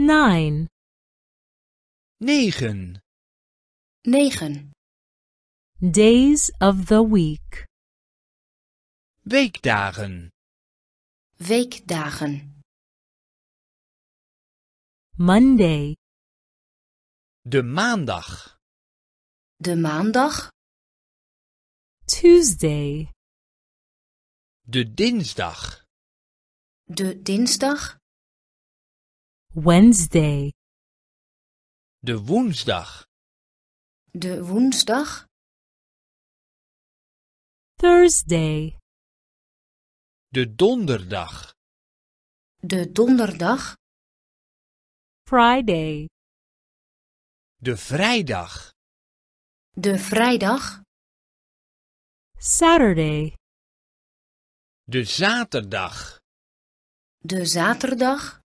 Nine. Negen. Negen. Days of the week. Weekdagen. Weekdagen. Monday. De maandag. De maandag. Tuesday. De dinsdag. De dinsdag. Wednesday. De woensdag. De woensdag. Thursday. De donderdag. De donderdag. Friday. De vrijdag. De vrijdag. Saturday. De zaterdag. De zaterdag.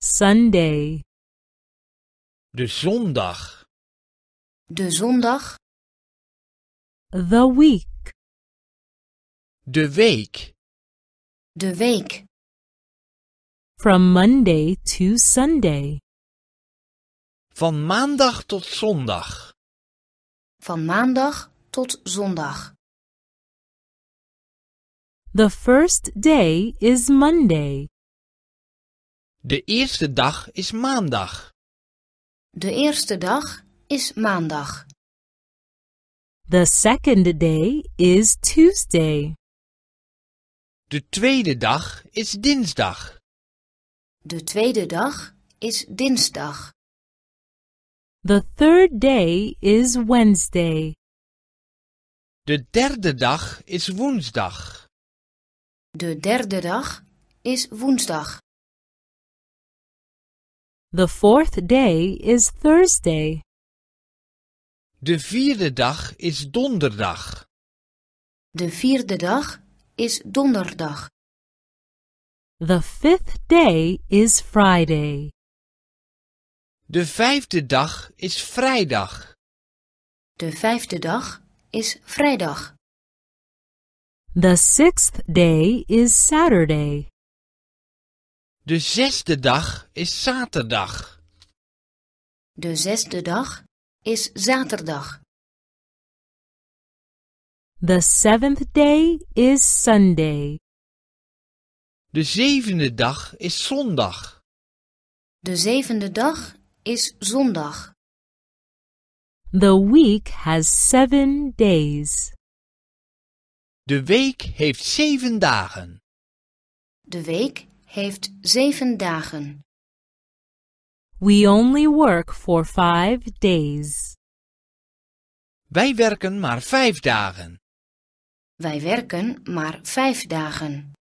Sunday. De zondag. De zondag. The week. De week. De week. From Monday to Sunday. Van maandag tot zondag. Van maandag tot zondag. The first day is Monday. De eerste dag is maandag. De eerste dag is maandag. The second day is Tuesday. De tweede dag is dinsdag. De tweede dag is dinsdag. The third day is Wednesday. De derde dag is woensdag. De derde dag is woensdag. The fourth day is Thursday. De vierde dag is donderdag. De vierde dag is donderdag. The fifth day is Friday. De vijfde dag is vrijdag. De vijfde dag is vrijdag. The sixth day is Saturday. De zesde dag is zaterdag. De zesde dag is zaterdag. The seventh day is Sunday. De zevende dag is zondag. De zevende dag is zondag. The week has seven days. De week heeft zeven dagen. De week heeft zeven dagen. We only work for five days. Wij werken maar vijf dagen. Wij werken maar vijf dagen.